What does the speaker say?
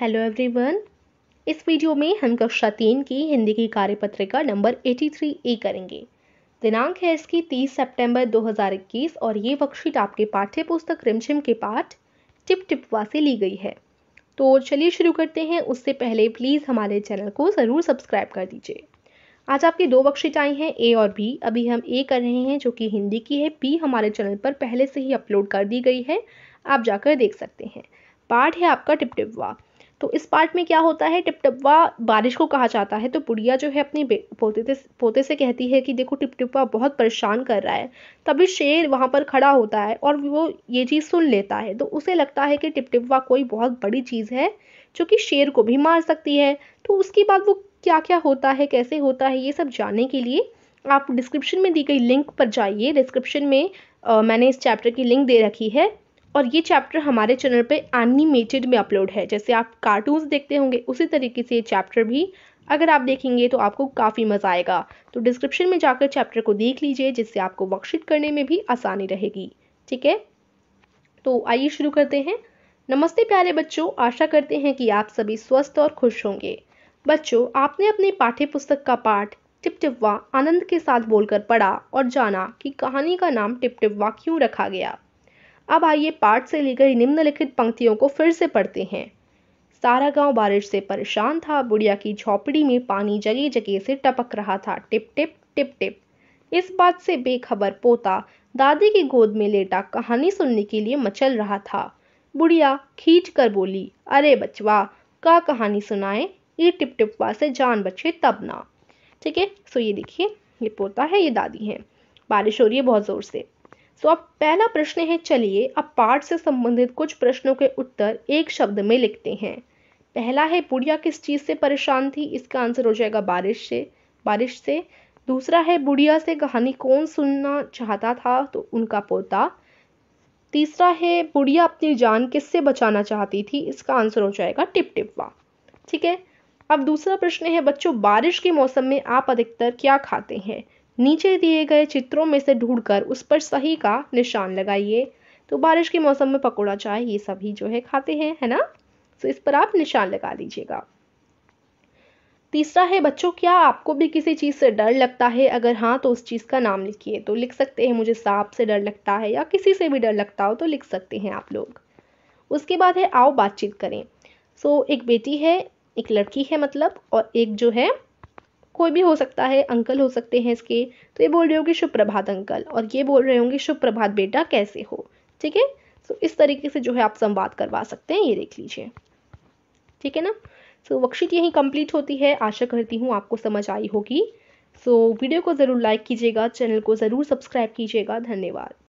hello everyone इस video में हम कक्षा तीन की हिंदी की कार्यपत्रिका नंबर 83 ए करेंगे दिनांक है इसकी 30 सितंबर 2021 और ये वर्कशीट आपके पाठ्य पुस्तक रिमझिम के पाठ टिप टिपवा से ली गई है तो चलिए शुरू करते हैं उससे पहले प्लीज़ हमारे चैनल को ज़रूर सब्सक्राइब कर दीजिए आज आपकी दो वर्कशीट आई हैं ए और बी अभी हम ए कर रहे हैं जो कि हिंदी की है बी हमारे चैनल पर पहले से ही अपलोड कर दी गई है आप जाकर देख सकते हैं पाठ है आपका टिप टिप वाक तो इस पार्ट में क्या होता है टिपटिपवा बारिश को कहा जाता है तो बुढ़िया जो है अपने पोते पोते से कहती है कि देखो टिपटिपवा बहुत परेशान कर रहा है तभी शेर वहाँ पर खड़ा होता है और वो ये चीज़ सुन लेता है तो उसे लगता है कि टिपटिपवा कोई बहुत बड़ी चीज़ है जो कि शेर को भी मार सकती है तो उसके बाद वो क्या क्या होता है कैसे होता है ये सब जानने के लिए आप डिस्क्रिप्शन में दी गई लिंक पर जाइए डिस्क्रिप्शन में आ, मैंने इस चैप्टर की लिंक दे रखी है और ये चैप्टर हमारे चैनल पे एनिमेटेड में अपलोड है जैसे आप कार्टून्स देखते होंगे उसी तरीके से ये चैप्टर भी अगर आप देखेंगे तो आपको काफ़ी मज़ा आएगा तो डिस्क्रिप्शन में जाकर चैप्टर को देख लीजिए जिससे आपको वर्कशीट करने में भी आसानी रहेगी ठीक है तो आइए शुरू करते हैं नमस्ते प्यारे बच्चों आशा करते हैं कि आप सभी स्वस्थ और खुश होंगे बच्चों आपने अपने पाठ्य पुस्तक का पाठ टिपवा आनंद के साथ बोलकर पढ़ा और जाना कि कहानी का नाम टिपवा क्यों रखा गया अब आइए पाठ से ली गई निम्नलिखित पंक्तियों को फिर से पढ़ते हैं सारा गांव बारिश से परेशान था बुढ़िया की झोपड़ी में पानी जगह जगह से टपक रहा था टिप टिप टिप टिप इस बात से बेखबर पोता दादी की गोद में लेटा कहानी सुनने के लिए मचल रहा था बुढ़िया खींच कर बोली अरे बचवा का कहानी सुनाए ये टिप टिपवा से जान बचे तब ना ठीक है सो ये देखिए ये पोता है ये दादी है बारिश हो रही है बहुत ज़ोर से सो अब पहला प्रश्न है चलिए अब पाठ से संबंधित कुछ प्रश्नों के उत्तर एक शब्द में लिखते हैं पहला है बुढ़िया किस चीज़ से परेशान थी इसका आंसर हो जाएगा बारिश से बारिश से दूसरा है बुढ़िया से कहानी कौन सुनना चाहता था तो उनका पोता तीसरा है बुढ़िया अपनी जान किससे बचाना चाहती थी इसका आंसर हो जाएगा टिप टिपवा ठीक है अब दूसरा प्रश्न है बच्चों बारिश के मौसम में आप अधिकतर क्या खाते हैं नीचे दिए गए चित्रों में से ढूंढकर उस पर सही का निशान लगाइए तो बारिश के मौसम में पकौड़ा चाय ये सभी जो है खाते हैं है ना तो इस पर आप निशान लगा लीजिएगा तीसरा है बच्चों क्या आपको भी किसी चीज़ से डर लगता है अगर हाँ तो उस चीज़ का नाम लिखिए तो लिख सकते हैं मुझे सांप से डर लगता है या किसी से भी डर लगता हो तो लिख सकते हैं आप लोग उसके बाद है आओ बातचीत करें सो so, एक बेटी है एक लड़की है मतलब और एक जो है कोई भी हो सकता है अंकल हो सकते हैं इसके तो ये बोल रहे होंगे शुभ प्रभात अंकल और ये बोल रहे होंगे शुभ प्रभात बेटा कैसे हो ठीक है सो तो इस तरीके से जो है आप संवाद करवा सकते हैं ये देख लीजिए ठीक है ना सो so, वर्कशीट यही कंप्लीट होती है आशा करती हूँ आपको समझ आई होगी सो तो so, वीडियो को ज़रूर लाइक कीजिएगा चैनल को ज़रूर सब्सक्राइब कीजिएगा धन्यवाद